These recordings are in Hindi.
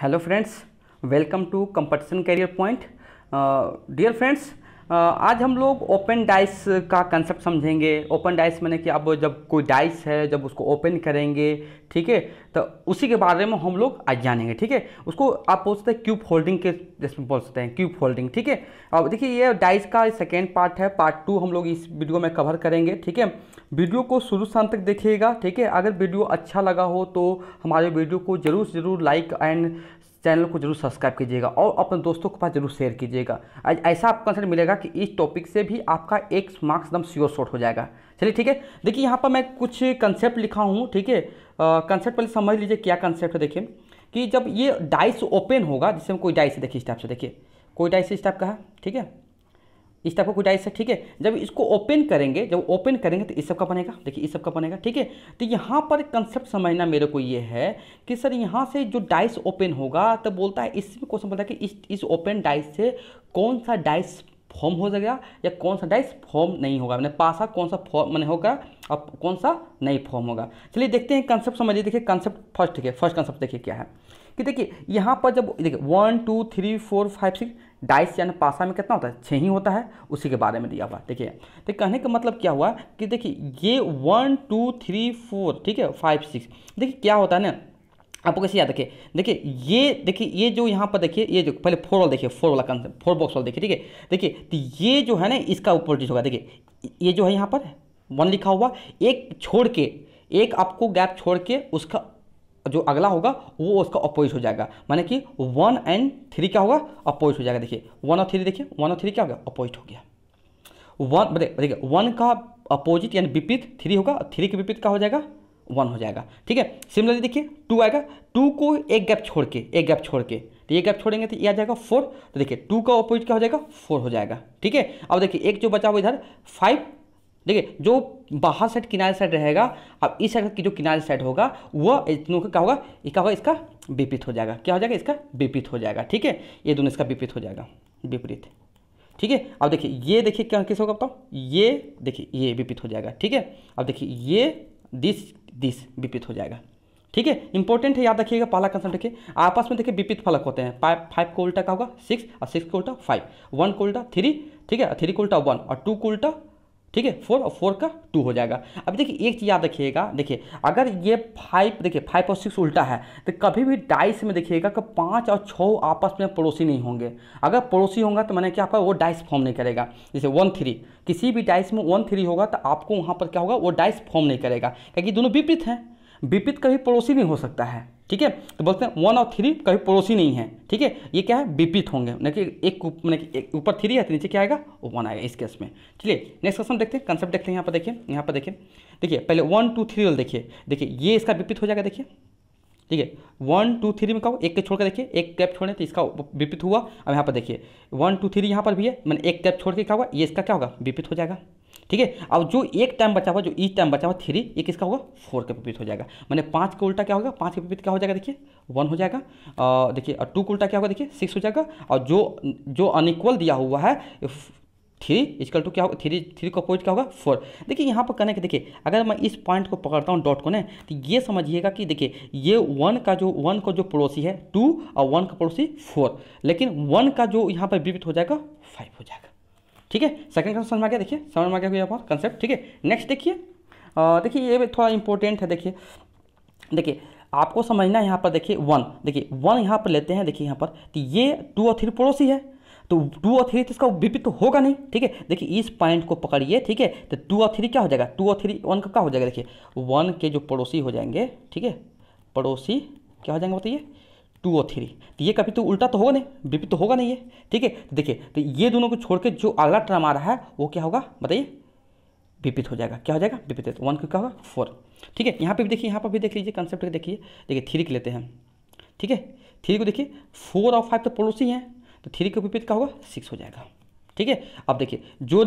hello friends welcome to competition career point dear friends आज हम लोग ओपन डाइस का कंसेप्ट समझेंगे ओपन डाइस मैंने कि अब जब कोई डाइस है जब उसको ओपन करेंगे ठीक है तो उसी के बारे में हम लोग आज जानेंगे ठीक है उसको आप बोल सकते हैं क्यूब होल्डिंग के जिसमें बोल सकते हैं क्यूब होल्डिंग ठीक है अब देखिए ये डाइस का सेकेंड पार्ट है पार्ट टू हम लोग इस वीडियो में कवर करेंगे ठीक है वीडियो को शुरू शाम तक देखिएगा ठीक है अगर वीडियो अच्छा लगा हो तो हमारे वीडियो को ज़रूर ज़रूर लाइक एंड चैनल को जरूर सब्सक्राइब कीजिएगा और अपने दोस्तों के पास जरूर शेयर कीजिएगा आज ऐसा आपको आंसर मिलेगा कि इस टॉपिक से भी आपका एक मार्क्स एकदम श्योर शॉर्ट हो जाएगा चलिए ठीक है देखिए यहाँ पर मैं कुछ कंसेप्ट लिखा हूँ ठीक है कंसेप्ट पहले समझ लीजिए क्या कंसेप्ट है देखिए कि जब ये डाइस ओपन होगा जिसमें कोई डाइस देखिए इस टाइप से देखिए कोई डाइस इस टाइप का है ठीक है इस टाइप का कुछ आइस है ठीक है जब इसको ओपन करेंगे जब ओपन करेंगे तो इस सब का बनेगा देखिए इस सब का बनेगा ठीक है तो यहाँ पर कंसेप्ट समझना मेरे को ये है कि सर यहाँ से जो डाइस ओपन होगा तो बोलता है इसमें क्वेश्चन बोलता है कि इस इस ओपन डाइस से कौन सा डाइस फॉर्म हो जाएगा या कौन सा डाइस फॉर्म नहीं होगा मैंने पासा कौन सा फॉर्म मैंने होगा और कौन सा नहीं फॉर्म होगा चलिए देखते हैं कंसेप्ट समझिए देखिए कंसेप्ट फर्स्ट ठीक है फर्स्ट कंसेप्ट देखिए क्या है कि देखिए यहाँ पर जब देखिए one two three four five six dice यानी पासा में कितना होता है छः ही होता है उसी के बारे में दिया हुआ देखिए तो कहने का मतलब क्या हुआ कि देखिए ये वन टू थ्री फोर ठीक है फाइव सिक्स देखिए क्या होता है ना आपको कैसे याद रखिए देखिए ये देखिए ये जो यहाँ पर देखिए ये जो पहले फोर वाला देखिए फोर वाला कंसेप्ट फोर बॉक्स वाला देखिए ठीक है देखिए तो ये जो है ना इसका अपोजिट होगा देखिए ये जो है यहाँ पर वन लिखा हुआ एक छोड़ के एक आपको गैप छोड़ के उसका जो अगला होगा वो उसका अपोजिट हो जाएगा माने कि वन एंड थ्री क्या होगा अपोजिट हो जाएगा देखिए वन और थ्री देखिए वन और थ्री क्या हो गया अपोजिट हो गया वन देखिए वन का अपोजिट यानी विपरीत थ्री होगा थ्री के विपरीत क्या हो जाएगा वन हो जाएगा ठीक है सिमिलरली देखिए टू आएगा टू को एक गैप छोड़ के एक गैप छोड़ के तो ये गैप छोड़ेंगे तो ये आ जाएगा फोर तो देखिए टू का अपोजिट क्या हो जाएगा फोर हो जाएगा ठीक है अब देखिए एक जो बचा हुआ इधर फाइव देखिए जो बाहर साइड किनारे साइड रहेगा अब इस साइड की जो किनारे साइड होगा वह दोनों का क्या होगा क्या होगा इसका विपरीत हो जाएगा क्या हो जाएगा इसका विपरीत हो जाएगा ठीक है ये दोनों इसका विपरीत हो जाएगा विपरीत ठीक है अब देखिए ये देखिए क्या किस होगा बताओ ये देखिए ये विपरीत हो जाएगा ठीक है अब देखिए ये दिस दिस विपरीत हो जाएगा ठीक है इंपॉर्टेंट है याद रखिएगा पहला कंसर्न देखिए आपस में देखिए विपरीत फलक होते हैं फाइव फाइव को उल्टा का होगा सिक्स और सिक्स को उल्टा फाइव वन को उल्टा थ्री ठीक है थ्री को उल्टा वन और टू को उल्टा ठीक है फोर और फोर का टू हो जाएगा अब देखिए एक चीज़ याद रखिएगा देखिए अगर ये फाइव देखिए फाइव और सिक्स उल्टा है तो कभी भी डाइस में देखिएगा कि पाँच और छः आपस में पड़ोसी नहीं होंगे अगर पड़ोसी होंगे तो मैंने क्या आपका वो डाइस फॉर्म नहीं करेगा जैसे वन थ्री किसी भी डाइस में वन थ्री होगा तो आपको वहाँ पर क्या होगा वो डाइस फॉर्म नहीं करेगा क्योंकि दोनों विपरीत हैं विपरीत कभी पड़ोसी नहीं हो सकता है ठीक है तो बोलते हैं वन और थ्री कभी पड़ोसी नहीं है ठीक है ये क्या है विपरीत होंगे मतलब कि एक मैंने मतलब कि ऊपर थ्री है तो नीचे क्या आएगा वन आएगा इस केस में चलिए नेक्स्ट क्वेश्चन देखते हैं कंसेप्ट देखते हैं यहाँ पर देखिए यहाँ पर देखिए देखिए पहले वन टू थ्री वाले देखिए देखिए ये इसका विपरीत हो जाएगा देखिए ठीक है वन टू थ्री में कहो एक के छोड़कर देखिए एक कैप छोड़े तो इसका विपरीत हुआ अब यहाँ पर देखिए वन टू थ्री यहाँ पर भी है मैंने एक कैप छोड़ के क्या हुआ ये इसका क्या होगा विपरीत हो जाएगा ठीक है अब जो एक टाइम बचा हुआ जो ई टाइम बचा हुआ थ्री ये किसका होगा फोर के विपरीत हो जाएगा मैंने पाँच का उल्टा क्या होगा पाँच के विपरीत क्या हो जाएगा देखिए वन हो जाएगा देखिए और टू का उल्टा क्या होगा देखिए सिक्स हो जाएगा और जो जो अनिक्वल दिया हुआ है थ्री इजकल टू क्या होगा थ्री थ्री का अपोजिट क्या होगा फोर देखिए यहाँ पर कहने के देखिए अगर मैं इस पॉइंट को पकड़ता हूँ डॉट को ना तो ये समझिएगा कि देखिए ये वन का जो वन का जो पड़ोसी है टू और वन का पड़ोसी फोर लेकिन वन का जो यहाँ पर विपरीत हो जाएगा फाइव हो जाएगा ठीक है सेकंड क्वेश्चन समझ में आ गया देखिए समझ में आ गया कोई आपका कंसेप्ट ठीक है नेक्स्ट देखिए देखिए ये भी थोड़ा इंपॉर्टेंट है देखिए देखिए आपको समझना है यहाँ पर देखिए वन देखिए वन यहाँ पर लेते हैं देखिए यहाँ पर तो ये टू और थ्री पड़ोसी है तो टू और थ्री तो इसका विपरीत तो होगा नहीं ठीक है देखिए इस पॉइंट को पकड़िए ठीक है तो टू और थ्री क्या हो जाएगा टू और थ्री वन का क्या हो जाएगा देखिए वन के जो पड़ोसी हो जाएंगे ठीक है पड़ोसी क्या हो जाएंगे बताइए टू और थ्री तो ये कभी तो उल्टा तो होगा नहीं विपरीत तो होगा नहीं ये ठीक है तो देखिए तो ये दोनों को छोड़ के जो अगला टर्म आ रहा है वो क्या होगा बताइए विपरीत हो जाएगा क्या हो जाएगा विपरीत तो वन का क्या होगा फोर ठीक है यहाँ पर भी देखिए यहाँ पर भी देख लीजिए कंसेप्ट देखिए देखिए थ्री के लेते हैं ठीक है थ्री को देखिए फोर और फाइव तो पड़ोसी हैं तो थ्री को विपरीत क्या होगा सिक्स हो जाएगा ठीक है अब देखिए जो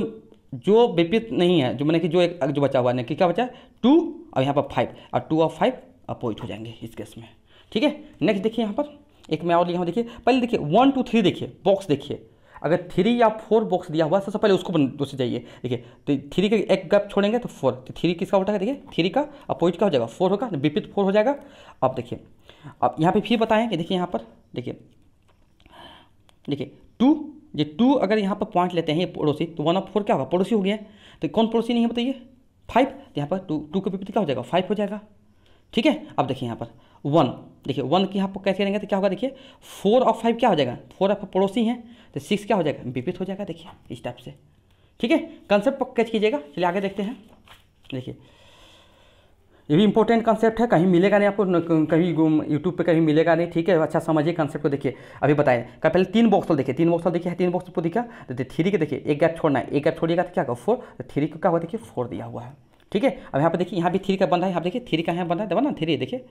जो विपरीत नहीं है जो मैंने कि जो एक जो बचा हुआ है कि क्या बचा है टू और यहाँ पर फाइव और टू और फाइव अपोजिट हो जाएंगे इस केस में ठीक है नेक्स्ट देखिए यहाँ पर एक मैं और लिखा हूँ देखिए पहले देखिए वन टू थ्री देखिए बॉक्स देखिए अगर थ्री या फोर बॉक्स दिया हुआ सबसे पहले उसको दोषी जाइए देखिए तो थ्री का एक गैप छोड़ेंगे तो फोर तो थ्री किसका उठाएगा देखिए थ्री का अपोजिट का हो जाएगा फोर होगा विपरीत फोर हो जाएगा अब देखिए अब यहाँ पे फिर बताएं कि देखिए यहाँ पर देखिए देखिए टू ये टू अगर यहाँ पर पॉइंट लेते हैं पड़ोसी तो वन ऑफ फोर क्या होगा पड़ोसी हो गया तो कौन पड़ोसी नहीं है बताइए फाइव तो यहाँ पर टू टू का विपरीत क्या हो जाएगा फाइव हो जाएगा ठीक है अब देखिए यहाँ पर वन देखिए वन की यहाँ पर कैसे करेंगे तो क्या होगा देखिए फोर और फाइव क्या हो जाएगा फोर ऑफ पड़ोसी हैं तो सिक्स क्या हो जाएगा विपरीत हो जाएगा देखिए इस टाइप से ठीक है कंसेप्ट कैच कीजिएगा चलिए आगे देखते हैं देखिए ये भी इंपॉर्टेंट कंसेप्ट है कहीं मिलेगा नहीं आपको कहीं यूट्यूब पे कहीं मिलेगा नहीं ठीक है अच्छा समझिए कंसेप्ट को देखिए अभी बताएं का पहले तीन बॉक्सल तो देखिए तीन बॉक्सल तो देखिए तीन बॉक्सल को दिखा तो थ्री तो के देखिए एक गैप छोड़ना है एक गैप छोड़िएगा तो क्या होगा फोर तो थ्री को क्या हुआ देखिए फोर दिया हुआ है ठीक है अब यहाँ पे देखिए यहाँ भी थ्री का बंधा है यहाँ देखिए थ्री का यहाँ बंधा है ना थ्री देखिए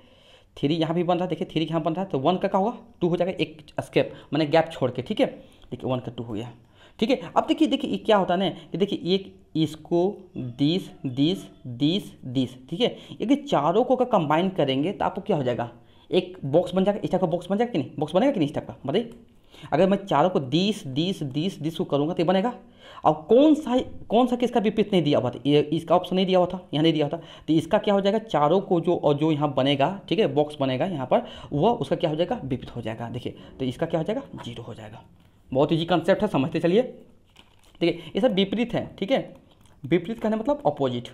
थ्री यहाँ भी बन रहा है देखिए थ्री यहाँ बन रहा है तो वन का क्या होगा टू हो जाएगा एक स्केप मैंने गैप छोड़ के ठीक है देखिए वन का टू हो गया ठीक है अब देखिए देखिए क्या होता है ना कि देखिए एक इसको दिस दिस दिस दिस ठीक है यदि चारों को का कंबाइन करेंगे तो आपको क्या हो जाएगा एक बॉक्स बन जाएगा इस टाइप का बॉक्स बन जाएगा कि नहीं बॉक्स बनेगा कि नहीं इस टाइप का बताइए अगर मैं चारों को दीस दीस दीस दीस को करूँगा तो बनेगा और कौन सा कौन सा किसका विपरीत नहीं दिया हुआ था इसका ऑप्शन नहीं दिया हुआ था यहाँ नहीं दिया हुआ था तो इसका क्या हो जाएगा चारों को जो और जो यहाँ बनेगा ठीक है बॉक्स बनेगा यहाँ पर वह उसका क्या हो जाएगा विपरीत हो जाएगा देखिए तो इसका क्या हो जाएगा जीरो हो जाएगा बहुत ईजी कंसेप्ट है समझते चलिए ठीक है ये सब विपरीत है ठीक है विपरीत कहने मतलब अपोजिट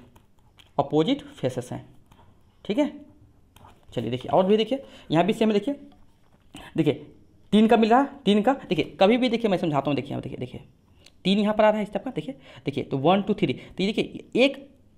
अपोजिट फेसेस हैं ठीक है चलिए देखिए और भी देखिए यहाँ भी सेम देखिए देखिए तीन का मिल रहा है तीन का देखिए कभी भी देखिए मैं समझाता हूँ देखिए देखिए देखिए तीन यहाँ पर आ रहा है इस टाइप का देखिए देखिए तो वन टू थ्री तो ये देखिए एक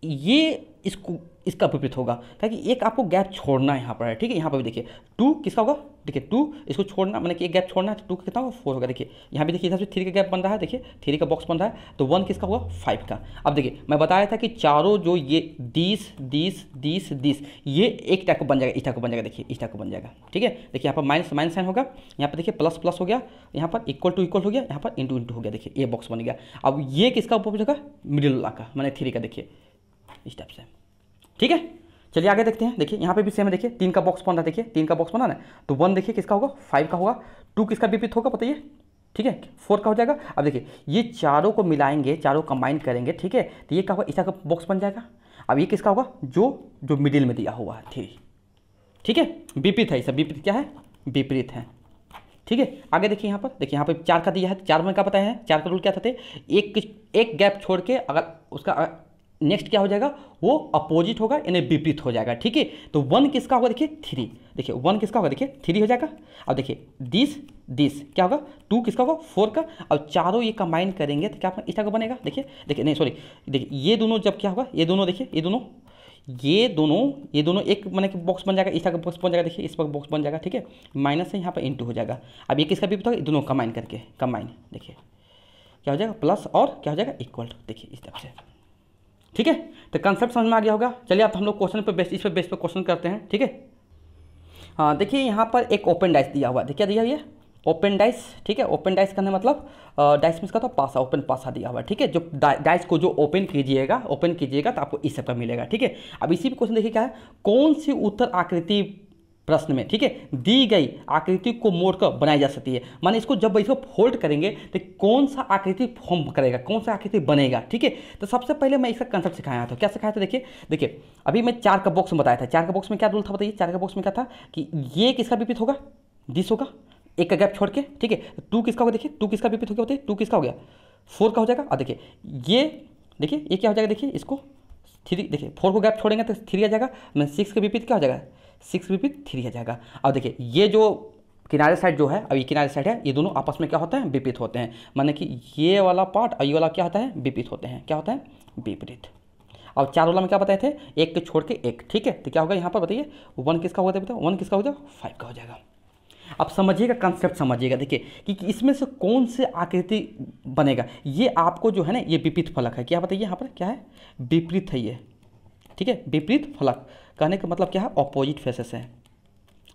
ये इसको इसका विपरीत होगा ताकि एक आपको गैप छोड़ना यहाँ पर है ठीक है यहाँ पर भी देखिए टू किसका होगा देखिए टू इसको छोड़ना मैंने मतलब कि एक गैप छोड़ना है तो टू का कितना होगा फोर होगा देखिए यहाँ भी देखिए इधर से थ्री का गैप बन रहा है देखिए थ्री का बॉक्स बन रहा है तो वन किसका होगा फाइव का अब देखिए मैं बताया था कि चारों जो ये दीस दीस दीस दीस ये एक टाइप को बन जाएगा इस टाइप को बन जाएगा देखिए इस टाइप को बन जाएगा ठीक है देखिए यहाँ पर माइनस माइनस साइन होगा यहाँ पर देखिए प्लस प्लस हो गया यहाँ पर इक्वल टू इक्वल हो गया यहाँ पर इंटू इंटू हो गया देखिए ये बॉक्स बन गया अब ये किसका उपयोग होगा मिडिल का मैंने थ्री का देखिए स्टेप से ठीक है चलिए आगे देखते हैं देखिए यहाँ पे भी सेम देखिए तीन का बॉक्स बन रहा है देखिए तीन का बॉक्स बना है तो वन देखिए किसका होगा फाइव का होगा टू किसका बीपी होगा बताइए ठीक है फोर का हो जाएगा अब देखिए ये चारों को मिलाएंगे चारों कंबाइन करेंगे ठीक है तो ये क्या होगा इसका बॉक्स बन जाएगा अब ये किसका होगा जो जो मिडिल में दिया हुआ है थ्री ठीक है विपरीत है इसका विपरीत क्या है विपरीत है ठीक है आगे देखिए यहाँ पर देखिए यहाँ पर चार का दिया है चार में क्या बताया है चार का रूल क्या था एक एक गैप छोड़ के अगर उसका नेक्स्ट क्या हो जाएगा वो अपोजिट होगा यानी विपरीत हो जाएगा ठीक है तो वन किसका होगा देखिए थ्री देखिए वन किसका होगा देखिए थ्री हो जाएगा अब देखिए दिस दिस क्या होगा टू किसका होगा फोर का अब चारों ये कंबाइन करेंगे तो क्या इस टाइप का बनेगा देखिए देखिए नहीं सॉरी देखिए ये दोनों जब क्या होगा ये दोनों देखिए ये दोनों ये दोनों ये दोनों एक मैंने कि बॉक्स बन जाएगा इसका बॉक्स बन जाएगा देखिए इस पर बॉक्स बन जाएगा ठीक है माइनस है यहाँ पर इंटू हो जाएगा अब ये किसका विपरीत होगा दोनों कंबाइन करके कंबाइन देखिए क्या हो जाएगा प्लस और क्या हो जाएगा इक्वल देखिए इस तरह से ठीक है तो कंसेप्ट समझ में आ गया होगा चलिए आप हम लोग क्वेश्चन पर बेस इस पर बेस पर क्वेश्चन करते हैं ठीक है हाँ देखिए यहाँ पर एक ओपन डाइस दिया हुआ है देखिए दिया ये ओपन डाइस ठीक है ओपन डाइस करने मतलब डाइस में इसका तो पासा ओपन पासा दिया हुआ है ठीक है जो डाइस को जो ओपन कीजिएगा ओपन कीजिएगा तो आपको इस पर मिलेगा ठीक है अब इसी में क्वेश्चन देखिए क्या है कौन सी उत्तर आकृति प्रश्न में ठीक है दी गई आकृति को मोड़कर बनाई जा सकती है माने इसको जब इसको फोल्ड करेंगे तो कौन सा आकृति फॉर्म करेगा कौन सा आकृति बनेगा ठीक है तो सबसे पहले मैं इसका कंसेप्ट सिखाया था क्या सिखाया था देखिए देखिए अभी मैं चार का बॉक्स में बताया था चार का बॉक्स में क्या रूल था बताइए चार का बॉक्स में क्या था कि ये किसका विपरीत होगा दिस होगा एक का गैप छोड़ के ठीक है टू तो किसका होगा देखिए टू किसका विपरीत हो गया बताइए टू किसका हो गया फोर का हो जाएगा और देखिए ये देखिए ये क्या हो जाएगा देखिए इसको थ्री देखिए फोर को गैप छोड़ेंगे तो थ्री आ जाएगा मैं सिक्स के विपरीत क्या हो जाएगा सिक्स बी थ्री आ जाएगा अब देखिए ये जो किनारे साइड जो है अब ये किनारे साइड है ये दोनों आपस में क्या होता है विपरीत होते हैं माने कि ये वाला पार्ट और ये वाला क्या होता है विपरीत होते हैं क्या होता है विपरीत अब चार वाला में क्या बताए थे एक के छोड़ के एक ठीक है तो क्या होगा यहाँ पर बताइए वन किसका होगा बताओ वन किसका हो जाएगा फाइव का हो जाएगा अब समझिएगा कंसेप्ट समझिएगा देखिए कि, कि इसमें से कौन से आकृति बनेगा ये आपको जो है ना ये विपरीत फलक है क्या बताइए यहाँ पर क्या है विपरीत है ये ठीक है विपरीत फलक कहने का मतलब क्या है अपोजिट फेसेस हैं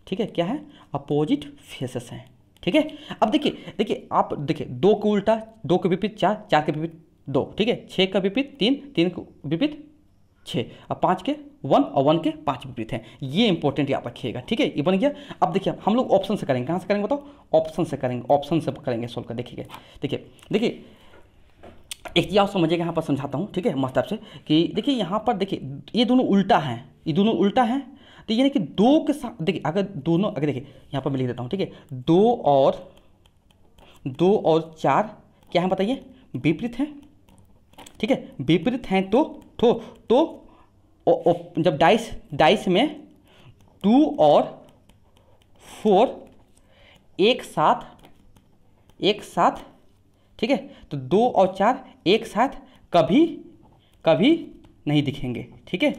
ठीक है क्या है अपोजिट फेसेस हैं ठीक है अब देखिए देखिए आप देखिए दो को उल्टा दो के विपरीत चार चार के विपरीत दो ठीक है छः का विपरीत तीन तीन के विपरीत छः और पाँच के वन और वन के पाँच विपरीत हैं ये इंपॉर्टेंट यहाँ रखिएगा ठीक है ये बन गया अब देखिए हम लोग ऑप्शन से करेंगे कहाँ से करेंगे बताओ ऑप्शन से करेंगे ऑप्शन से करेंगे सोल्व कर देखिए देखिए देखिए एक चीज़ आप समझिएगा यहाँ पर समझाता हूँ ठीक है मस्त से कि देखिए यहाँ पर देखिए ये दोनों उल्टा हैं ये दोनों उल्टा है तो यानी कि दो के साथ देखिए अगर दोनों अगर देखिए यहाँ पर मैं लिख देता हूँ ठीक है दो और दो और चार क्या है बताइए विपरीत हैं ठीक है विपरीत हैं तो तो तो ओ, ओ, जब डाइस डाइस में टू और फोर एक साथ एक साथ ठीक है तो दो और चार एक साथ कभी कभी नहीं दिखेंगे ठीक है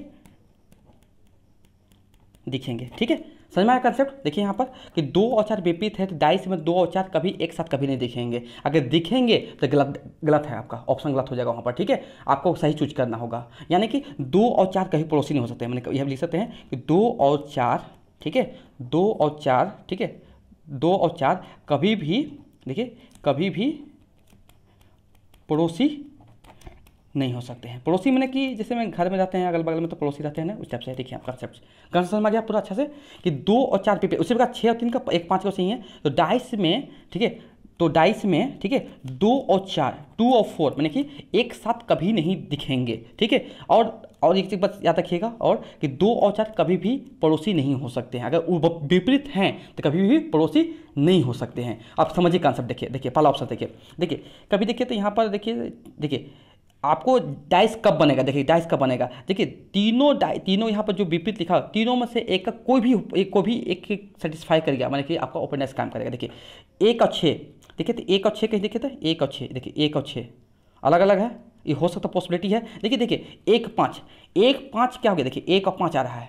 दिखेंगे ठीक है समझ में आया कंसेप्ट देखिए यहाँ पर कि दो औचार विपरीत है तो डाइस में दो औचार कभी एक साथ कभी नहीं दिखेंगे अगर दिखेंगे तो गलत गलत है आपका ऑप्शन गलत हो जाएगा वहाँ पर ठीक है आपको सही चूज करना होगा यानी कि दो और चार कहीं पड़ोसी नहीं हो सकते मैंने यह लिख सकते हैं कि दो और चार ठीक है दो और चार ठीक है दो और चार कभी भी देखिए कभी भी पड़ोसी नहीं हो सकते हैं पड़ोसी मैंने कि जैसे मैं घर में रहते हैं अगल बगल में तो पड़ोसी रहते हैं ना उस टाइप से देखिए आप कंसेप्ट कंसेप्ट समझ गया पूरा अच्छा से कि दो और चार पीपे उसी प्रकार छः और तीन का एक पाँच का सही है तो डाइस में ठीक है तो डाइस में ठीक है दो और चार टू और फोर मैंने कि एक साथ कभी नहीं दिखेंगे ठीक है और और एक चीज़ बस याद रखिएगा और कि दो और चार कभी भी पड़ोसी नहीं हो सकते हैं अगर विपरीत हैं तो कभी भी पड़ोसी नहीं हो सकते हैं आप समझिए कॉन्सेप्ट देखिए देखिए पहला ऑप्शन देखिए देखिए कभी देखिए तो यहाँ पर देखिए देखिए आपको डाइस कब बनेगा देखिए डाइस कब बनेगा देखिए तीनों डाइ तीनों यहाँ पर जो विपरीत लिखा हो तीनों में से एक का कोई भी एक को भी एक सेटिस्फाई करेगा मैंने कि आपका ओपन डाइस काम करेगा देखिए एक और छः देखिए तो एक और छः कहीं देखिए तो एक और छः देखिए एक और छः अलग अलग है ये हो सकता पॉसिबिलिटी है देखिए देखिए एक पाँच एक पाँच क्या हो गया देखिए एक और पाँच आ रहा है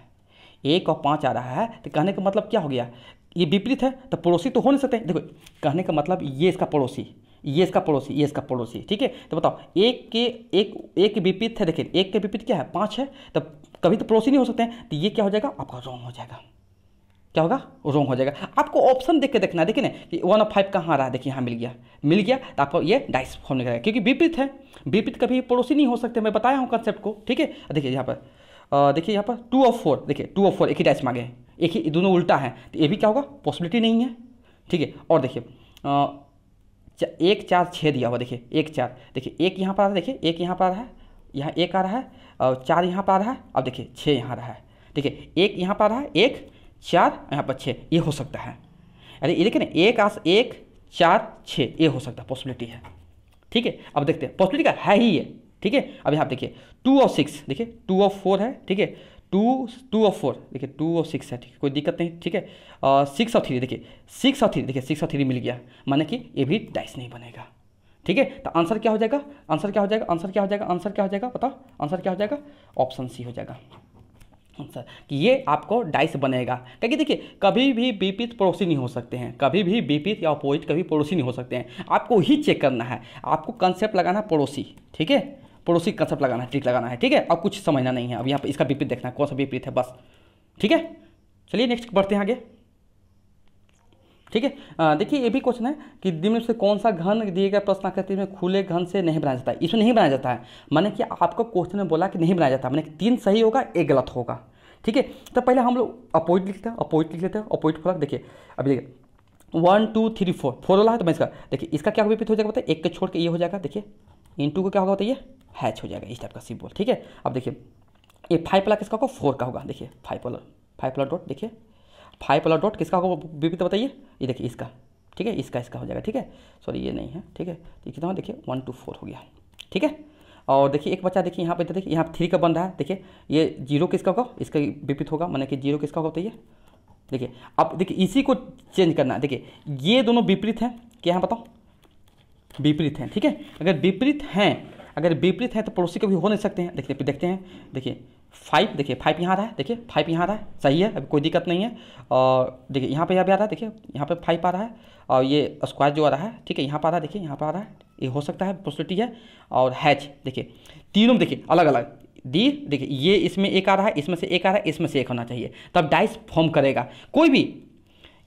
एक और पाँच आ रहा है तो कहने का मतलब क्या हो गया ये विपरीत है तो पड़ोसी तो हो नहीं सकते देखो कहने का मतलब ये इसका पड़ोसी ये इसका पड़ोसी ये इसका पड़ोसी ठीक है तो बताओ एक के एक एक विपरीत है देखिए एक के विपरीत क्या है पाँच है तो कभी तो पड़ोसी नहीं हो सकते हैं तो ये क्या हो जाएगा आपका रॉन्ग हो जाएगा क्या होगा रॉन्ग हो जाएगा आपको ऑप्शन देख के देखना है देखिए ना कि वन ऑफ फाइव कहाँ रहा है देखिए यहाँ मिल गया मिल गया तो आपको ये डाइस फॉर्म निकलेगा क्योंकि विपरीत है विपरीत कभी पड़ोसी नहीं हो सकते मैं बताया हूँ कंसेप्ट को ठीक है देखिए यहाँ पर देखिए यहाँ पर टू ऑफ फोर देखिए टू ऑफ फोर एक ही डाइस मांगे एक ही दोनों उल्टा है तो ये भी क्या होगा पॉसिबिलिटी नहीं है ठीक है और देखिए एक चार छः दिया हुआ देखिए एक चार देखिए एक यहाँ पर आ रहा है देखिए एक यहाँ पर आ रहा है यहाँ एक आ रहा है और चार यहाँ पर आ रहा है अब देखिए छः यहाँ रहा है ठीक है एक यहाँ पर आ रहा है एक चार यहाँ पर छः ये हो सकता है अरे ये देखिए ना एक आस एक चार छः ये हो सकता है पॉसिबिलिटी है ठीक है अब देखते हैं पॉसिबिलिटी का है ही ये ठीक है अब यहाँ देखिए टू ऑफ सिक्स देखिए टू ऑफ फोर है ठीक है टू टू और फोर देखिए टू और सिक्स है ठीक कोई दिक्कत नहीं ठीक है सिक्स और थ्री देखिए सिक्स और थ्री देखिए सिक्स और थ्री मिल गया माने कि ये भी डाइस नहीं बनेगा ठीक है तो आंसर क्या हो जाएगा आंसर क्या हो जाएगा आंसर क्या हो जाएगा आंसर क्या हो जाएगा बताओ आंसर क्या हो जाएगा ऑप्शन सी हो जाएगा आंसर कि ये आपको डाइस बनेगा क्योंकि देखिए कभी भी बीपित पड़ोसी नहीं हो सकते हैं कभी भी बीपित या अपोजिट कभी पड़ोसी नहीं हो सकते हैं आपको ही चेक करना है आपको कंसेप्ट लगाना पड़ोसी ठीक है पड़ोसी कंसेप्ट लगाना है ट्रिक लगाना है ठीक है अब कुछ समझना नहीं है अब यहाँ पर इसका विपरीत देखना है कौन सा विपरीत है बस ठीक है चलिए नेक्स्ट बढ़ते हैं आगे ठीक है देखिए ये भी क्वेश्चन है कि दिन से कौन सा घन दिए गए प्रश्नाकृति में खुले घन से नहीं बनाया जाता है इसमें नहीं बनाया जाता है माने कि आपको क्वेश्चन में बोला कि नहीं बनाया जाता मैंने तीन सही होगा एक गलत होगा ठीक है तो पहले हम लोग अपोजिट लिखते हैं अपोजिट लिख लेते हैं अपोजिट फलक देखिए अभी देखिए one two three four four वाला है तो मैं इसका देखिए इसका क्या विपरीत हो जाएगा बताइए एक के छोड़ के ये हो जाएगा देखिए इन टू का क्या होगा बताइए हैच हो जाएगा इस टाइप का सिंबल ठीक है अब देखिए ये फाइव प्लस किसका होगा फोर का होगा देखिए five plus five plus dot देखिए फाइव प्लस डॉट किसका होगा विपरीत तो बताइए ये देखिए इसका ठीक है इसका इसका हो जाएगा ठीक है सॉरी ये नहीं है ठीक है ये कितना हो देखिए वन टू फोर हो गया ठीक है और देखिए एक बच्चा देखिए यहाँ पर देखिए यहाँ थ्री का बन रहा है देखिए ये जीरो किसका होगा इसका विपरीत होगा मैंने कि जीरो किसका होगा बताइए देखिए अब देखिए इसी को चेंज करना है देखिए ये दोनों विपरीत हैं क्या यहाँ बताओ विपरीत हैं ठीक है अगर विपरीत हैं अगर विपरीत है तो पड़ोसी कभी हो नहीं सकते हैं देखते देखते हैं देखिए फाइव देखिए फाइव यहाँ रहा है देखिए फाइव यहाँ रहा है सही है अभी कोई दिक्कत नहीं है और देखिए यहाँ पर यहाँ भी आ रहा है देखिए यहाँ पर फाइव आ रहा है और ये स्क्वायर जो आ रहा है ठीक है यहाँ पर आ रहा है देखिए यहाँ पर आ रहा है ये हो सकता है पॉसिबिलिटी है और हैच देखिए तीनों देखिए अलग अलग डी देखिए ये इसमें एक आ रहा है इसमें से एक आ रहा है इसमें से एक होना चाहिए तब डाइस फॉर्म करेगा कोई भी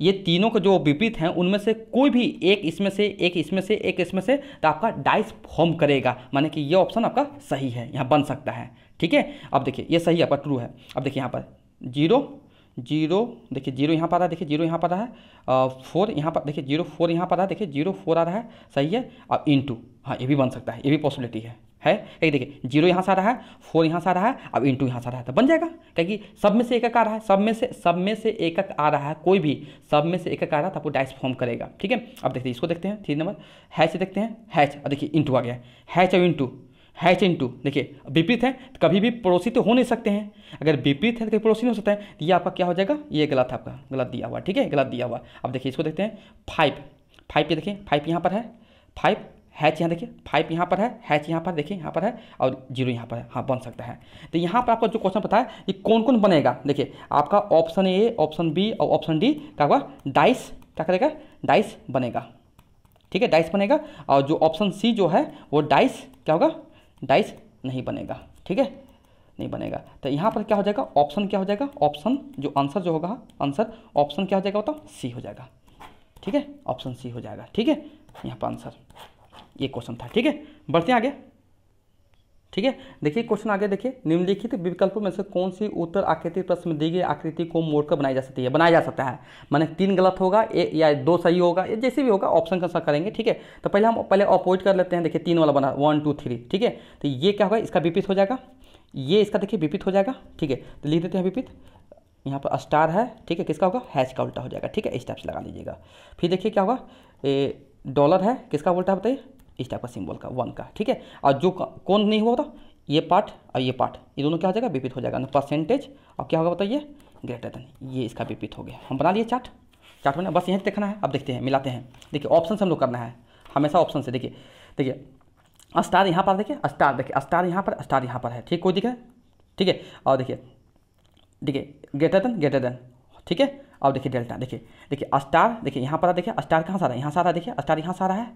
ये तीनों के जो विपरीत हैं उनमें से कोई भी एक इसमें से एक इसमें से एक इसमें से तो आपका डाइस फॉर्म करेगा माने कि ये ऑप्शन आपका सही है यहाँ बन सकता है ठीक है अब देखिए ये सही आपका ट्रू है अब देखिए यहाँ पर जीरो जीरो देखिए जीरो यहाँ पर आ रहा है देखिए जीरो यहाँ पर आ रहा है फोर यहाँ पर देखिए जीरो फोर यहाँ पर आ रहा है देखिए जीरो फोर आ रहा है सही है अब इन टू हाँ ये भी बन सकता है ये भी पॉसिबिलिटी है है एक देखिए जीरो यहाँ से आ रहा है फोर यहाँ से आ रहा है अब इंटू यहाँ से आ रहा है तो बन जाएगा क्योंकि सब में से एक आ रहा है सब में से सब में से एक आ रहा है कोई भी सब में से एकक आ रहा है तो आपको डाइस फॉर्म करेगा ठीक है अब देखते इसको देखते हैं थ्री नंबर हैच देखते हैं हैच और देखिए इंटू आ गया हैच और इंटू हैच इंटू देखिए विपरीत है तो कभी भी पड़ोसी तो हो नहीं सकते हैं अगर विपरीत है तो कभी पड़ोसी नहीं हो सकता है तो ये आपका क्या हो जाएगा ये गलत है आपका गलत दिया हुआ ठीक है गलत दिया हुआ अब देखिए इसको देखते हैं फाइव फाइव ये देखिए फाइव यहाँ पर है फाइव हैच तो यहाँ देखिए फाइव यहाँ पर है हैच तो यहाँ पर देखिए यहाँ पर है और जीरो यहाँ पर है हाँ बन सकता है तो यहाँ पर आपको जो क्वेश्चन पता है कि कौन कौन बनेगा देखिए आपका ऑप्शन ए ऑप्शन बी और ऑप्शन डी क्या हुआ डाइस क्या करेगा डाइस बनेगा ठीक है डाइस बनेगा और जो ऑप्शन सी जो है वो डाइस क्या होगा डाइस नहीं बनेगा ठीक है नहीं बनेगा तो यहाँ पर क्या हो जाएगा ऑप्शन क्या हो जाएगा ऑप्शन जो आंसर जो होगा आंसर ऑप्शन क्या हो जाएगा बताओ सी हो जाएगा ठीक है ऑप्शन सी हो जाएगा ठीक है यहाँ पर आंसर ये क्वेश्चन था ठीक है बढ़ते हैं आगे ठीक है देखिए क्वेश्चन आगे देखिए निम्नलिखित विकल्पों में से कौन सी उत्तर आकृति प्रश्न में दी गई आकृति को मोड़कर बनाई जा सकती है बनाया जा सकता है माने तीन गलत होगा ए, या दो सही होगा या जैसे भी होगा ऑप्शन का करेंगे ठीक है तो पहले हम पहले अपोइट कर लेते हैं देखिए तीन वाला बना वन टू थ्री ठीक है तो ये क्या होगा इसका विपित हो जाएगा ये इसका देखिए विपित हो जाएगा ठीक है तो लिख देते हैं विपित यहाँ पर स्टार है ठीक है किसका होगा हैच का उल्टा हो जाएगा ठीक है इस टाइप से लगा लीजिएगा फिर देखिए क्या होगा डॉलर है किसका उल्टा बताइए इस टाइप का सिंबल का वन का ठीक है और जो कौन नहीं हुआ होता ये पार्ट और ये पार्ट ये दोनों क्या हो जाएगा विपरीत हो जाएगा परसेंटेज और क्या होगा बताइए ग्रेटर देन ये इसका विपरीत हो गया हम बना लिए चार्ट चार्ट बना बस यहीं देखना है अब देखते हैं मिलाते हैं देखिए ऑप्शन से हम लोग करना है हमेशा ऑप्शन से देखिए देखिए स्टार यहाँ पर देखिए स्टार देखिए स्टार यहाँ पर स्टार यहाँ पर है ठीक कोई दिखे ठीक है और देखिए देखिए ग्रेटर देन ग्रेटर देन ठीक है अब देखिए डेल्टा देखिए देखिए स्टार देखिए यहाँ पर देखिए स्टार कहाँ सारा यहाँ सारा देखिए स्टार यहाँ सारा है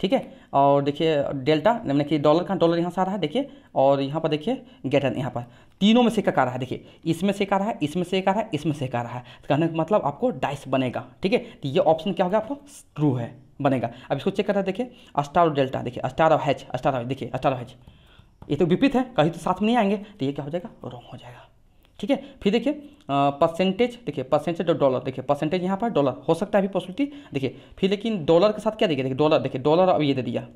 ठीक है और देखिए डेल्टा मैंने कि डॉलर का डॉलर यहाँ से आ रहा है देखिए और यहाँ पर देखिए गेटन यहाँ पर तीनों में से एक आ रहा है देखिए इसमें से एक आ रहा है इसमें से एक आ रहा है इसमें से एक आ रहा है तो कहने का मतलब आपको डाइस बनेगा ठीक है तो ये ऑप्शन क्या होगा आपको ट्रू है बनेगा अब इसको चेक कर रहा है देखिए अस्टार और डेल्टा देखिए स्टार और हैच स्टार देखिए अस्टार ऑफ हैच ये तो विपरीत है कहीं तो साथ में नहीं आएंगे तो ये क्या हो जाएगा रॉन्ग हो जाएगा ठीक है फिर देखिए परसेंटेज देखिए परसेंटेज और डॉलर देखिए परसेंटेज यहाँ पर डॉलर हो सकता है अभी पॉसिबिलिटी देखिए फिर लेकिन डॉलर के साथ क्या देखिए देखिए डॉलर देखिए डॉलर अब ये दे दिया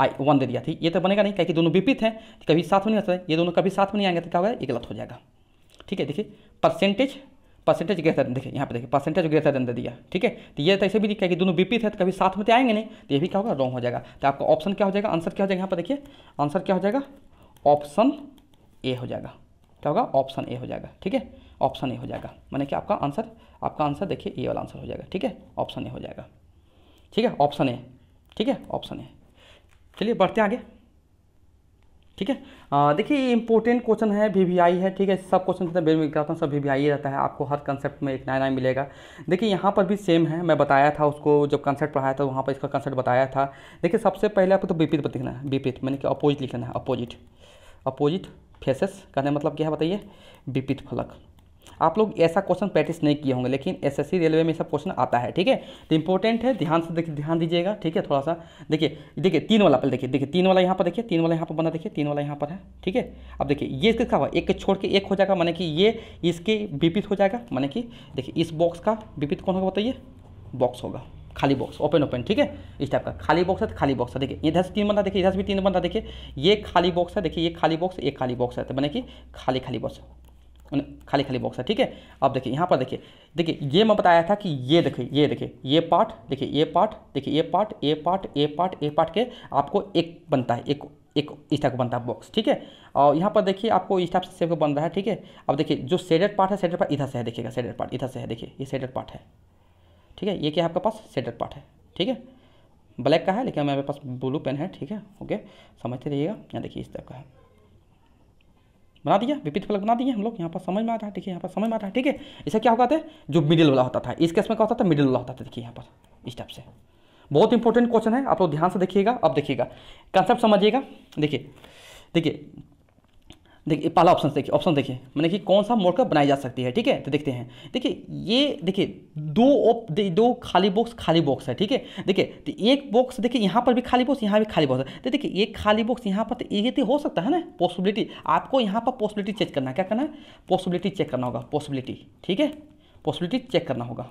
आई वन दे दिया ठीक ये तो बनेगा नहीं कि दोनों विपरीत हैं कभी साथ में नहीं आता ये दोनों कभी साथ में नहीं आएंगे तो क्या होगा ये गलत हो जाएगा ठीक है देखिए परसेंटेज परसेंटेज ग्रेटर देन देखिए यहाँ पे देखिए परसेंटेज ग्रेटर देन दे दिया ठीक है तो ये तो ऐसे भी क्या कि दोनों विपरीत है तो कभी साथ में तो आएंगे नहीं तो ये भी क्या होगा रॉन्ग हो जाएगा तो आपका ऑप्शन क्या हो जाएगा आंसर क्या हो जाएगा यहाँ पर देखिए आंसर क्या हो जाएगा ऑप्शन ए हो जाएगा क्या होगा ऑप्शन ए हो जाएगा ठीक है ऑप्शन ए हो जाएगा मैंने कि आपका आंसर आपका आंसर देखिए ए वाला आंसर हो जाएगा ठीक है ऑप्शन ए हो जाएगा ठीक है ऑप्शन ए ठीक है ऑप्शन ए चलिए बढ़ते आगे ठीक है देखिए इंपॉर्टेंट क्वेश्चन है वी वी आई है ठीक है सब क्वेश्चन जितना बेमिक में हूँ सब वी वी आई रहता है आपको हर कंसेप्ट में एक नया नया मिलेगा देखिए यहाँ पर भी सेम है मैं बताया था उसको जब कंसेप्ट पढ़ाया था वहाँ पर इसका कंसेप्ट बताया था देखिए सबसे पहले आपको तो विपरीत लिखना है विपरीत मैंने कि अपोजिट लिखना है अपोजिट अपोजिट फेसेस कहने मतलब क्या है बताइए विपित फलक आप लोग ऐसा क्वेश्चन प्रैक्टिस नहीं किए होंगे लेकिन एसएससी रेलवे में सब क्वेश्चन आता है ठीक है तो इंपॉर्टेंट है ध्यान से देखिए ध्यान दीजिएगा ठीक है थोड़ा सा देखिए देखिए तीन वाला पर देखिए देखिए तीन वाला यहाँ पर देखिए तीन वाला यहाँ पर बना देखिए तीन वाला यहाँ पर है ठीक है अब देखिए ये किसका हुआ एक छोड़ के एक हो जाएगा मैंने कि ये इसके विपित हो जाएगा मैंने कि देखिए इस बॉक्स का विपित कौन होगा बताइए बॉक्स होगा खाली बॉक्स ओपन ओपन ठीक है इस टाइप का खाली बॉक्स है तो खाली बॉक्स है देखिए इधर से तीन बंदा देखिए इधर से भी तीन बंदा देखिए ये खाली बॉक्स है देखिए ये खाली बॉक्स एक खाली बॉक्स है तो मैंने कि खाली खाली बॉक्स खाली खाली बॉक्स है ठीक है अब देखिए यहाँ पर देखिए देखिए ये मैं बताया था कि ये देखिए ये देखिए ये पार्ट देखिए ये पार्ट देखिए ये part A part A part A part के आपको एक बनता है एक एक इस टाइप का बनता है बॉक्स ठीक है और यहाँ पर देखिए आपको इस टाइप से बन रहा है ठीक है अब देखिए जो सेडेड पार्ट है सेडेड पार्ट इधर से है देखिएगा सेडेड पार्ट इधर से है देखिए ये सेडेड पार्ट है ठीक है ये क्या आपके पास सेटर पार्ट है ठीक है ब्लैक का है लेकिन मेरे पास ब्लू पेन है ठीक है ओके समझते रहिएगा यहाँ देखिए इस टाइप का है बना दिया विपरीत फलक बना दिए हम लोग यहाँ पर समझ में आ रहा है है यहाँ पर समझ में आ रहा है ठीक है इसे क्या होता है जो मिडिल वाला होता था इस केस में क्या होता था मिडिल वाला होता था देखिए यहाँ पर इस टाइप से बहुत इंपॉर्टेंट क्वेश्चन है आप लोग ध्यान से देखिएगा अब देखिएगा कंसेप्ट समझिएगा देखिए देखिए देखिए पहला ऑप्शन देखिए ऑप्शन देखिए मैंने कि कौन सा मोड़कर बनाई जा सकती है ठीक है तो देखते हैं देखिए ये देखिए दो ओप दो खाली बॉक्स खाली बॉक्स है ठीक है देखिए तो एक बॉक्स देखिए यहाँ पर भी खाली बॉक्स यहाँ भी खाली बॉक्स है तो देखिए एक खाली बॉक्स यहाँ पर तो ये तो हो सकता है ना पॉसिबिलिटी आपको यहाँ पर पॉसिबिलिटी चेक करना है क्या करना है पॉसिबिलिटी चेक करना होगा पॉसिबिलिटी ठीक है पॉसिबिलिटी चेक करना होगा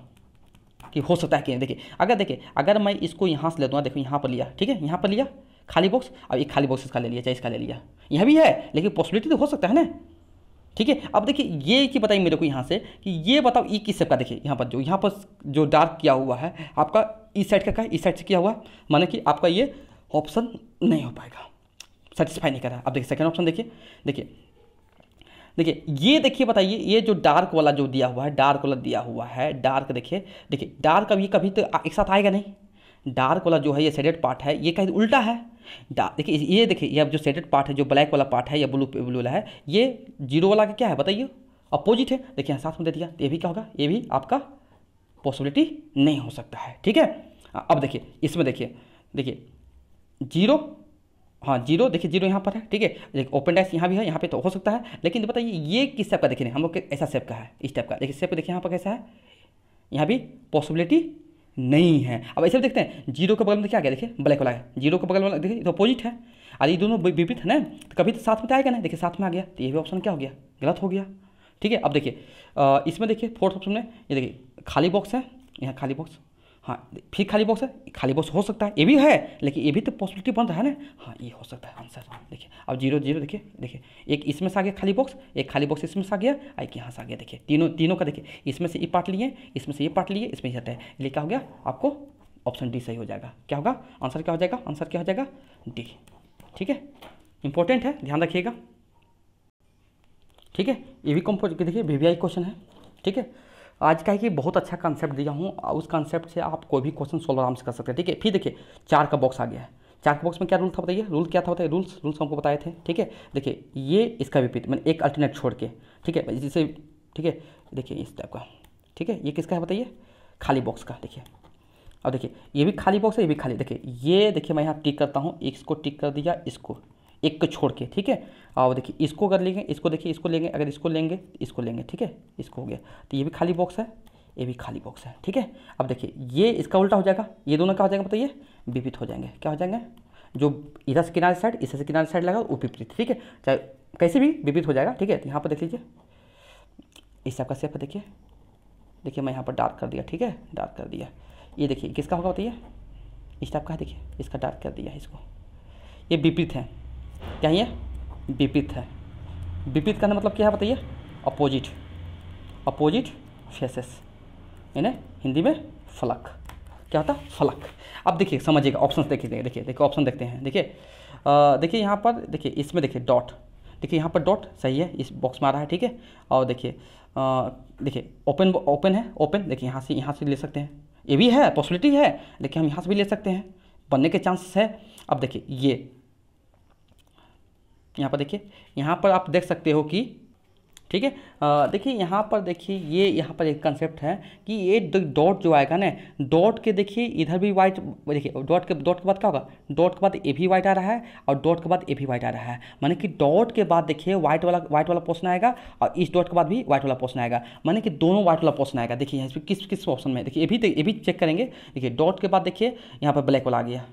कि हो सकता है कि देखिए अगर देखिए अगर मैं इसको यहाँ से ले दूँगा देखो यहाँ पर लिया ठीक है यहाँ पर लिया खाली बॉक्स अब एक खाली बॉक्स इसका ले लिया चाहे इसका ले लिया यह भी है लेकिन पॉसिबिलिटी तो हो सकता है ना ठीक है अब देखिए ये कि बताइए मेरे को यहाँ से कि ये बताओ ई किस का देखिए यहाँ पर जो यहाँ पर जो डार्क किया हुआ है आपका ई साइड का क्या ई साइड से किया हुआ है माने कि आपका ये ऑप्शन नहीं हो पाएगा सेटिस्फाई नहीं कर रहा अब देखिए सेकंड ऑप्शन देखिए देखिए देखिए ये देखिए बताइए ये जो डार्क वाला जो दिया हुआ है डार्क वाला दिया हुआ है डार्क देखिए देखिए डार्क अभी कभी तो एक साथ आएगा नहीं डार्क वाला जो है ये सेडेड पार्ट है ये कहीं उल्टा है देखिए ये देखिए ये अब जो सेटेड पार्ट है जो ब्लैक वाला पार्ट है या ब्लू ब्लू वाला है ये जीरो वाला का क्या है बताइए अपोजिट है देखिए यहाँ साथ में दे दिया तो ये भी क्या होगा ये भी आपका पॉसिबिलिटी नहीं हो सकता है ठीक है हाँ, अब देखिए इसमें देखिए देखिए जीरो हाँ जीरो देखिए जीरो यहाँ पर है ठीक है देखिए ओपन डैश यहाँ भी है यहाँ पे तो हो सकता है लेकिन तो बताइए ये किस टाइप का देखिए हम लोग ऐसा सेप का है इस टाइप का देखिए सेप देखिए यहाँ पर कैसा है यहाँ भी पॉसिबिलिटी नहीं है अब ऐसे देखते हैं जीरो के बगल में तो क्या गया देखिए ब्लैक वाला है जीरो के बगल वाला देखिए तो अपोजिट है और ये दोनों विपरीत है ना तो कभी तो साथ में तो आएगा ना देखिए साथ में आ गया तो ये भी ऑप्शन क्या हो गया गलत हो गया ठीक है अब देखिए इसमें देखिए फोर्थ ऑप्शन में ये देखिए खाली बॉक्स है यहाँ खाली बॉक्स हाँ फिर खाली बॉक्स है खाली बॉक्स हो सकता है ये भी है लेकिन ये भी तो पॉसिबिलिटी बन रहा है ना हाँ ये हो सकता है आंसर हाँ, देखिए अब जीरो जीरो देखिए देखिए एक इसमें से आ गया खाली बॉक्स एक खाली बॉक्स इसमें से आ गया एक यहाँ से आ गया देखिए तीनों तीनों का देखिए इसमें से ये पार्ट लिए इसमें से ये पार्ट लिए इसमें है हैं क्या हो गया आपको ऑप्शन डी सही हो जाएगा क्या होगा आंसर क्या हो जाएगा आंसर क्या हो जाएगा डी ठीक है इंपॉर्टेंट है ध्यान रखिएगा ठीक है ये भी कम्पोज देखिए वी क्वेश्चन है ठीक है आज का है कि बहुत अच्छा कंसेप्ट दिया हूँ उस कंसेप्ट से आप कोई भी क्वेश्चन सोल्व आराम से कर सकते हैं ठीक है फिर देखिए चार का बॉक्स आ गया है चार के बॉक्स में क्या रूल था बताइए रूल क्या था बताइए रूल्स रूल्स हमको बताए थे ठीक है देखिए ये इसका विपरीत मैंने एक अल्टरनेट छोड़ के ठीक है जिसे ठीक है देखिए इस टाइप का ठीक है ये किसका है बताइए खाली बॉक्स का देखिए अब देखिए ये भी खाली बॉक्स है ये भी खाली देखिए ये देखिए मैं यहाँ टिक करता हूँ इसको टिक कर दिया इसको एक को छोड़ के ठीक है और देखिए इसको अगर लेंगे इसको देखिए इसको लेंगे अगर इसको लेंगे इसको लेंगे ठीक है इसको हो गया तो ये भी खाली बॉक्स है ये भी खाली बॉक्स है ठीक है अब देखिए ये इसका उल्टा हो जाएगा ये दोनों क्या हो जाएगा बताइए विपरीत हो जाएंगे क्या हो जाएंगे जो इधर से किनारे साइड इधर से किनारे साइड लगा वो विपरीत ठीक है चाहे कैसे भी विपरीत हो जाएगा ठीक है तो यहाँ पर देख लीजिए इस सबका का सेप देखिए देखिए मैं यहाँ पर डार्क कर दिया ठीक है डार्क कर दिया ये देखिए किसका होगा बताइए इस टाइप का है देखिए इसका डार्क कर दिया इसको ये विपरीत है क्या है विपरीत है विपरीत का मतलब क्या है बताइए अपोजिट अपोजिट फेसेस यानी हिंदी में फलक क्या होता है फलक अब देखिए समझिएगा ऑप्शन देखिए देखिए देखिए ऑप्शन देखते हैं देखिए देखिए यहाँ पर देखिए इसमें देखिए डॉट देखिए यहाँ पर डॉट सही है इस बॉक्स में आ रहा है ठीक है और देखिए देखिए ओपन ओपन है ओपन देखिए यहाँ से यहाँ से ले सकते हैं ये भी है पॉसिबिलिटी है देखिए हम यहाँ से भी ले सकते हैं बनने के चांसेस है अब देखिए ये यहाँ पर देखिए यहाँ पर आप देख सकते हो कि ठीक है देखिए यहाँ पर देखिए ये यहाँ पर एक कंसेप्ट है कि ये डॉट जो आएगा ना डॉट के देखिए इधर भी वाइट देखिए डॉट के डॉट के बाद क्या होगा डॉट के बाद ए भी वाइट आ रहा है और डॉट के बाद ए भी वाइट आ रहा है माने कि डॉट के बाद देखिए वाइट वाला वाइट वाला पोस्टन आएगा और इस डॉट के बाद भी वाइट वाला पोर्सन आएगा माने कि दोनों व्हाइट वाला पोस्ट आएगा देखिए यहाँ किस किस ऑप्शन में देखिए ये भी ये भी चेक करेंगे देखिए डॉट के बाद देखिए यहाँ पर ब्लैक वाला आ गया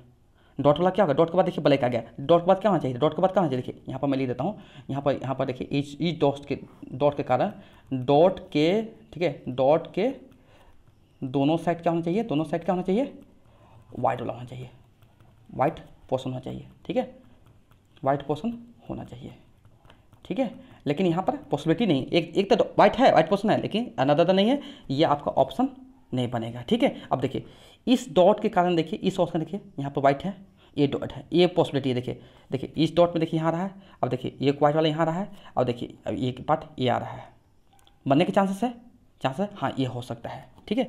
डॉट वाला क्या होगा डॉट के बाद देखिए ब्लैक आ गया डॉट के बाद क्या होना चाहिए डॉट के बाद क्या होना चाहिए देखिए यहाँ पर मैं लिख देता हूँ यहाँ पर यहाँ पर देखिए इस इस डॉट के डॉट के कारण डॉट के ठीक है डॉट के दोनों साइड क्या होना चाहिए दोनों साइड क्या होना चाहिए वाइट वाला होना चाहिए वाइट पोर्सन होना चाहिए ठीक है वाइट पोर्सन होना चाहिए ठीक है लेकिन यहाँ पर पॉसिबिलिटी नहीं एक एक तो वाइट है वाइट पोर्सन है लेकिन अनदर तो नहीं है ये आपका ऑप्शन नहीं बनेगा ठीक है अब देखिए इस डॉट के कारण देखिए इस ऑप्शन देखिए यहाँ पर वाइट है ए डॉट है ए पॉसिबिलिटी देखिए देखिए इस डॉट में देखिए यहाँ रहा है अब देखिए ये क्वाइट वाला यहाँ रहा है अब देखिए अब ये पार्ट ये आ रहा है बनने के चांसेस है चांस है हाँ ये हो सकता है ठीक है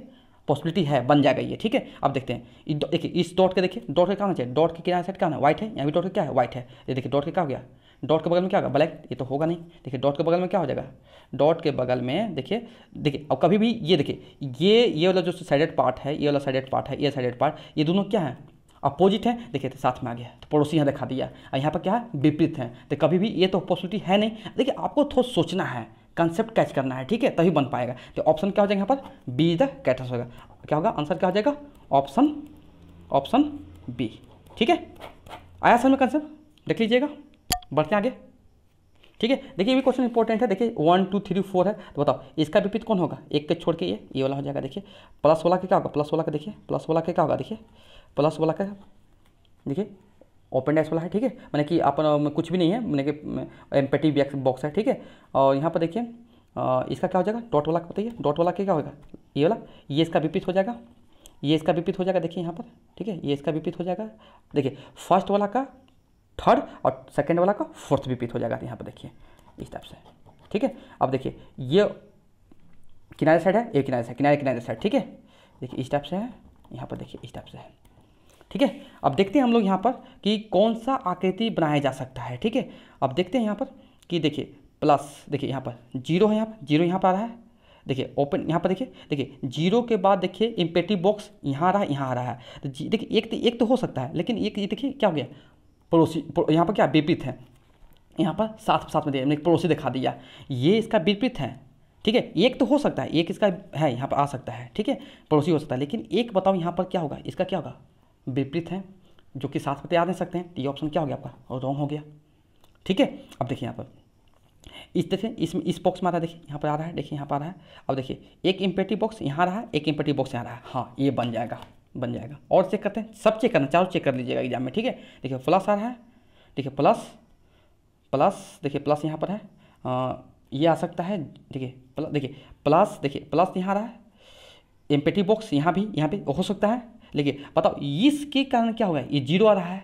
पॉसिबिलिटी है बन जाएगा ये ठीक है अब देखते हैं देखिए इस डॉट के देखिए डॉट का कहाँ चाहिए डॉट के किनारे साइड कहाँ है वाइट है यहाँ भी डॉट का क्या है वाइट है ये देखिए डॉट के क्या हो गया डॉट के बगल में क्या होगा ब्लैक ये तो होगा नहीं देखिए डॉट के बगल में क्या हो जाएगा डॉट के बगल में देखिए देखिए अब कभी भी ये देखिए ये ये वाला जो साइडेड पार्ट है ये वाला साइडेड पार्ट है ये साइडेड पार्ट ये दोनों क्या है अपोजिट है देखिए तो साथ में आ गया तो पड़ोसी यहाँ दिखा दिया और यहाँ पर क्या है विपरीत है तो कभी भी ये तो पॉसिबिलिटी है नहीं देखिए आपको थोड़ा सोचना है कंसेप्ट कैच करना है ठीक है तभी बन पाएगा तो ऑप्शन क्या हो जाएगा यहाँ पर बी द कैटस होगा क्या होगा आंसर क्या हो जाएगा ऑप्शन ऑप्शन बी ठीक है आया सर में कंसेप्ट देख लीजिएगा बढ़ते आगे ठीक है देखिए ये भी क्वेश्चन इंपॉर्टेंट है देखिए वन टू थ्री फोर है तो बताओ इसका विपरीत कौन होगा एक के छोड़ के ये ये वाला हो जाएगा देखिए प्लस वाला के क्या होगा प्लस वाला का देखिए प्लस वाला का क्या होगा देखिए प्लस वाला का देखिए ओपन डैश वाला है ठीक है मैंने कि आप कुछ भी नहीं है मैंने कि एम्पेटी बॉक्स है ठीक है और यहाँ पर देखिए इसका क्या हो जाएगा डॉट वाला का बताइए डॉट वाला का क्या होगा ये वाला ये इसका विपरीत हो जाएगा ये इसका विपरीत हो जाएगा देखिए यहाँ पर ठीक है ये इसका विपरीत हो जाएगा देखिए फर्स्ट वाला का थर्ड और सेकेंड वाला का फोर्थ भी विपरीत हो जाएगा यहाँ पर देखिए इस टाइप से ठीक है अब देखिए ये किनारे साइड है ये किनारे साइड किनारे किनारे साइड ठीक है देखिए इस टाइप से है यहाँ पर देखिए इस टाइप से है ठीक है अब देखते हैं हम लोग यहाँ पर कि कौन सा आकृति बनाया जा सकता है ठीक है अब देखते हैं यहाँ पर कि देखिए प्लस देखिए यहाँ पर जीरो है यहाँ पर जीरो यहाँ पर आ रहा है देखिए ओपन यहाँ पर देखिए देखिए जीरो के बाद देखिए इम्पेटिव बॉक्स यहाँ आ रहा है यहाँ आ रहा है तो देखिए एक तो एक तो हो सकता है लेकिन एक ये देखिए क्या हो गया पड़ोसी यहाँ पर क्या विपरीत है यहाँ पर साथ साथ में दिया पड़ोसी दिखा दिया ये इसका विपरीत है ठीक है एक तो हो सकता है एक इसका है यहाँ पर आ सकता है ठीक है पड़ोसी हो सकता है लेकिन एक बताओ यहाँ पर क्या होगा इसका क्या होगा विपरीत है जो कि साथ में तैयार तो नहीं सकते हैं तो ये ऑप्शन क्या हो गया आपका और रॉन्ग हो गया ठीक है अब देखिए यहाँ पर इस देखिए इसमें इस बॉक्स में आ रहा है देखिए यहाँ पर आ रहा है देखिए यहाँ पर आ रहा है अब देखिए एक इम्पेटिव बॉक्स यहाँ रहा है एक इम्पेटिव बॉक्स यहाँ रहा है हाँ ये बन जाएगा बन जाएगा और चेक करते हैं सब चेक करना चारों चेक कर लीजिएगा एग्जाम में ठीक है देखिए प्लस आ रहा है देखिए प्लस प्लस देखिए प्लस यहाँ पर है ये आ सकता है देखिए प्लस देखिए प्लस देखिए प्लस यहाँ आ रहा है एम्पेटी बॉक्स यहाँ भी यहाँ पे हो सकता है लेकिन बताओ इसके कारण क्या होगा ये जीरो आ रहा है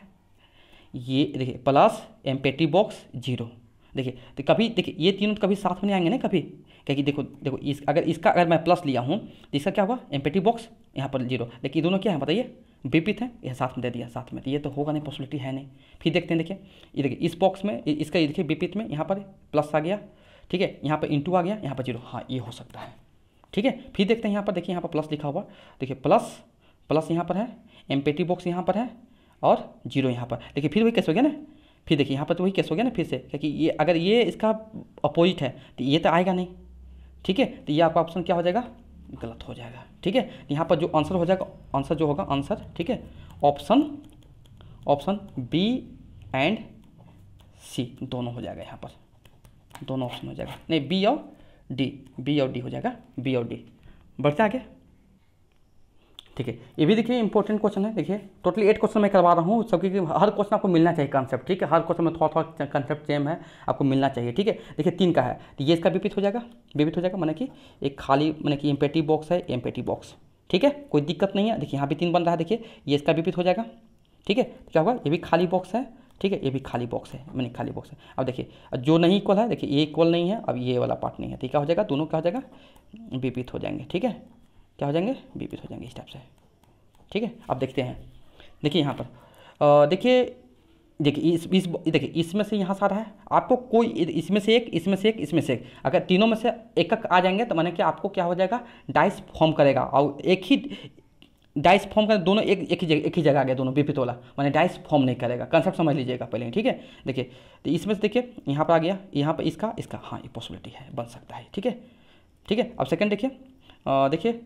ये देखिए प्लस एम्पेटी बॉक्स जीरो देखिए तो कभी देखिए ये तीनों तो कभी साथ में नहीं आएंगे ना कभी क्योंकि देखो देखो इस अगर इसका अगर मैं प्लस लिया हूँ तो इसका क्या हुआ एम्पेटिव बॉक्स यहाँ पर जीरो लेकिन दोनों क्या है बताइए विपित है यह साथ में दे दिया साथ में तो ये तो होगा नहीं पॉसिबिलिटी है नहीं फिर देखते हैं देखिए ये देखिए इस बॉक्स में इसका ये देखिए विपित में यहाँ पर प्लस आ गया ठीक है यहाँ पर इंटू आ गया यहाँ पर जीरो हाँ ये हो सकता है ठीक है फिर देखते हैं यहाँ पर देखिए यहाँ पर प्लस लिखा हुआ देखिए प्लस प्लस यहाँ पर है एम्पेटिव बॉक्स यहाँ पर है और जीरो यहाँ पर देखिए फिर वही कैसे हो गया ना फिर देखिए यहाँ पर तो वही केस हो गया ना फिर से क्योंकि ये अगर ये इसका अपोजिट है तो ये तो आएगा नहीं ठीक है तो ये आपका ऑप्शन क्या हो जाएगा गलत हो जाएगा ठीक है यहाँ पर जो आंसर हो जाएगा आंसर जो होगा आंसर ठीक है option option B and C दोनों हो जाएगा यहाँ पर दोनों ऑप्शन हो जाएगा नहीं बी और डी बी और डी हो जाएगा बी और डी बढ़ते आगे ठीक है ये भी देखिए इंपॉर्टेंट क्वेश्चन है देखिए टोटली एट क्वेश्चन मैं करवा रहा हूँ सबके हर क्वेश्चन आपको मिलना चाहिए कॉन्सेप्ट ठीक है हर क्वेश्चन में थोड़ा थोड़ा कॉन्सेप्ट सेम है आपको मिलना चाहिए ठीक है देखिए तीन का है तो ये इसका विपित हो जाएगा विपित हो जाएगा मैंने कि एक खाली मैंने कि एम्पेटी बॉक्स है एम्पेटी बॉक्स ठीक है कोई दिक्कत नहीं है देखिए यहाँ भी तीन बन रहा है देखिए ये इसका विपित हो जाएगा ठीक है तो क्या होगा ये भी खाली बॉक्स है ठीक है ये भी खाली बॉक्स है मैंने खाली बॉक्स है अब देखिए जो नहीं इक्वल है देखिए ये इक्वल नहीं है अब ये वाला पार्ट नहीं है ठीक तो क्या हो जाएगा दोनों क्या हो जाएगा विपित हो जाएंगे ठीक है क्या हो जाएंगे बीपीस हो जाएंगे इस टाइप से ठीक है अब देखते हैं देखिए यहाँ पर देखिए देखिए इस इस देखिए इसमें से यहाँ से आ रहा है आपको कोई इसमें से एक इसमें से एक इसमें से एक अगर तीनों में से एक एक आ जाएंगे तो माने कि आपको क्या हो जाएगा डाइस फॉर्म करेगा और एक ही डाइस फॉर्म करें दोनों एक एक ही जगह एक ही जगह आ गया दोनों बीपित वाला माने डाइस फॉर्म नहीं करेगा कंसेप्ट समझ लीजिएगा पहले ठीक है देखिए तो इसमें से देखिए यहाँ पर आ गया यहाँ पर इसका इसका हाँ ये पॉसिबिलिटी है बन सकता है ठीक है ठीक है अब सेकेंड देखिए देखिए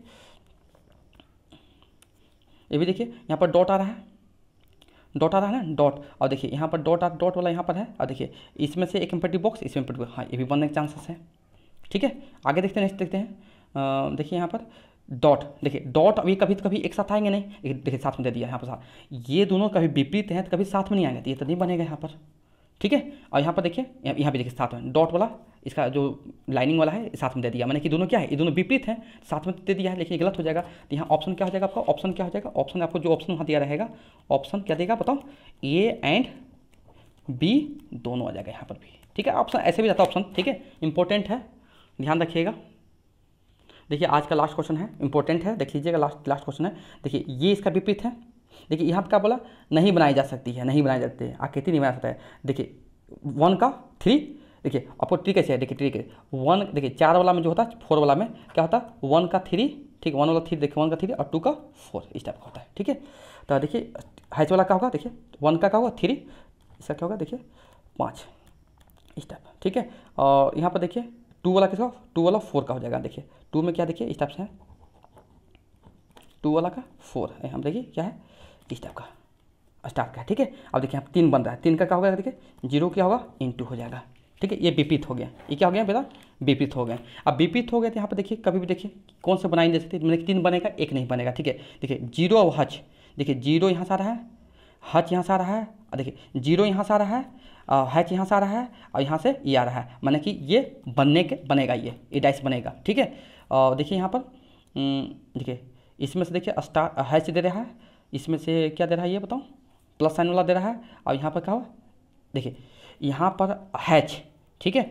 ये भी देखिए यहाँ पर डॉट आ रहा है डॉट आ रहा है ना डॉट और देखिए यहाँ पर डॉट आर डॉट वाला यहाँ पर है और देखिए इसमें से एक एम्पटी बॉक्स इसमें एम्पेटिव हाँ ये भी बनने के चांसेस है ठीक है आगे देखते हैं नेक्स्ट देखते हैं देखिए यहाँ पर डॉट देखिए डॉट अभी कभी तो कभी एक साथ आएंगे नहीं देखिए साथ में दे दिया यहाँ पर साथ ये दोनों कभी विपरीत हैं तो कभी साथ में नहीं आएंगे तो ये तो नहीं बनेगा यहाँ पर ठीक है और यहाँ पर देखिए यहाँ पर पे देखिए साथ में डॉट वाला इसका जो लाइनिंग वाला है साथ में दे दिया मैंने कि दोनों क्या है ये दोनों विपरीत हैं साथ में दे दिया है लेकिन गलत हो जाएगा तो यहाँ ऑप्शन क्या हो जाएगा आपका ऑप्शन क्या हो जाएगा ऑप्शन आपको जो ऑप्शन वहाँ दिया रहेगा ऑप्शन क्या देगा बताओ ए एंड बी दोनों आ जाएगा यहाँ पर भी ठीक है ऑप्शन ऐसे भी जाता है ऑप्शन ठीक है इंपॉर्टेंट है ध्यान रखिएगा देखिए आज का लास्ट क्वेश्चन है इंपॉर्टेंट है देख लीजिएगा लास्ट लास्ट क्वेश्चन है देखिए ये इसका विपरीत है देखिए यहाँ पर क्या बोला नहीं बनाई जा सकती है नहीं बनाई जाती है आकृति नहीं बना सकता है देखिए वन का थ्री देखिए आपको ट्री कैसे है देखिए ट्री ट्रिक वन देखिए चार वाला में जो होता है फोर वाला में क्या होता है वन का थ्री ठीक वन वाला थ्री देखिए वन का थ्री और टू का फोर इस टाइप का होता है ठीक है तो देखिए हाइच वाला का होगा देखिए वन का क्या होगा थ्री इसका क्या होगा देखिए पाँच इस टाइप ठीक है और यहाँ पर देखिए टू वाला किसका टू वाला फोर का हो जाएगा देखिए टू में क्या देखिए इस टाइप से है टू वाला का फोर हम देखिए क्या है इस टाइप का स्टार्ट का ठीक है अब देखिए यहाँ तीन बन रहा है तीन का क्या होगा देखिए जीरो क्या होगा इन हो जाएगा ठीक है ये विपरीत हो गया ये क्या हो गया बेटा विपरीत हो गया अब विपरीत हो गया तो यहाँ पर देखिए कभी भी देखिए कौन से दे सकते मैंने तीन बनेगा एक नहीं बनेगा ठीक है देखिए जीरो और हच देखिए जीरो यहाँ से आ रहा है हच यहाँ से आ रहा है और देखिए जीरो यहाँ से आ रहा है और हैच यहाँ से आ रहा है और यहाँ से ये आ रहा है माना कि ये बनने के बनेगा ये ये डाइस बनेगा ठीक है और देखिए यहाँ पर हम्म, देखिए इसमें से देखिए स्टार हैच दे रहा है इसमें से क्या दे रहा है ये बताओ प्लस साइन वाला दे रहा है और यहाँ पर क्या हुआ देखिए यहाँ पर हैच ठीक है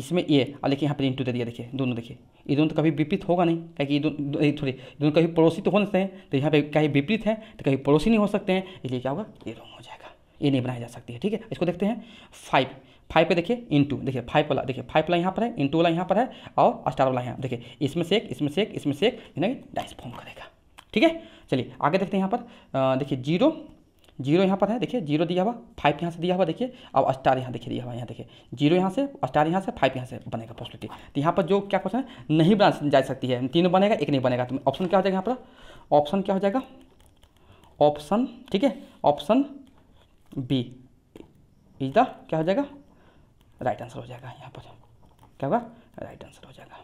इसमें ये और देखिए यहाँ पर इंटू दे दिया देखिए दोनों देखिए ये दोनों तो कभी विपरीत होगा नहीं क्या कि दोनों थोड़ी दोनों कभी पड़ोसी तो हो सकते हैं तो यहाँ पे कहीं विपरीत है तो कहीं पड़ोसी नहीं हो सकते हैं इसलिए क्या होगा ये रॉन्ग हो जाएगा ये नहीं बनाया जा सकती है ठीक है इसको देखते हैं फाइव फाइव पे देखिए इंटू देखिए फाइव वाला देखिए फाइव वाला यहाँ पर है इंटू वाला यहाँ पर है और स्टार वाला यहाँ देखिए इसमें से एक इसमें से एक इसमें से एक यानी डाइस फॉर्म करेगा ठीक है चलिए आगे देखते हैं यहाँ पर देखिए जीरो जीरो यहाँ पर है देखिए जीरो दिया हुआ फाइव यहाँ से दिया हुआ देखिए अब स्टार यहाँ देखिए दिया हुआ यहाँ देखिए जीरो यहाँ से स्टार यहाँ से फाइव यहाँ से बनेगा पॉसिबिलिटी तो यहाँ पर जो क्या क्वेश्चन है नहीं बना जा सकती है तीनों बनेगा एक नहीं बनेगा तो ऑप्शन क्या हो जाएगा यहाँ पर ऑप्शन क्या हो जाएगा ऑप्शन ठीक है ऑप्शन बी इज द क्या हो जाएगा राइट आंसर हो जाएगा यहाँ पर क्या होगा राइट आंसर हो जाएगा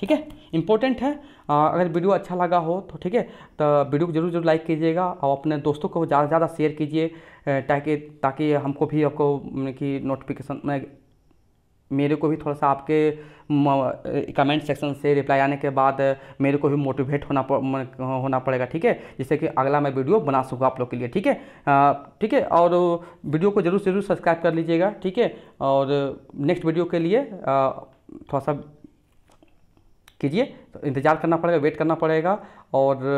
ठीक है इंपॉर्टेंट है अगर वीडियो अच्छा लगा हो तो ठीक है तो वीडियो को जरूर जरूर लाइक कीजिएगा और अपने दोस्तों को ज़्यादा से ज़्यादा शेयर कीजिए ताकि ताकि हमको भी आपको कि नोटिफिकेशन मेरे को भी थोड़ा सा आपके कमेंट सेक्शन से रिप्लाई आने के बाद मेरे को भी मोटिवेट होना होना पड़ेगा ठीक है जिससे कि अगला मैं वीडियो बना सकूँ आप लोग के लिए ठीक है ठीक है और वीडियो को ज़रूर ज़रूर सब्सक्राइब कर लीजिएगा ठीक है और नेक्स्ट वीडियो के लिए थोड़ा सा कीजिए तो इंतज़ार करना पड़ेगा वेट करना पड़ेगा और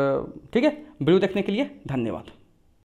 ठीक है वीडियो देखने के लिए धन्यवाद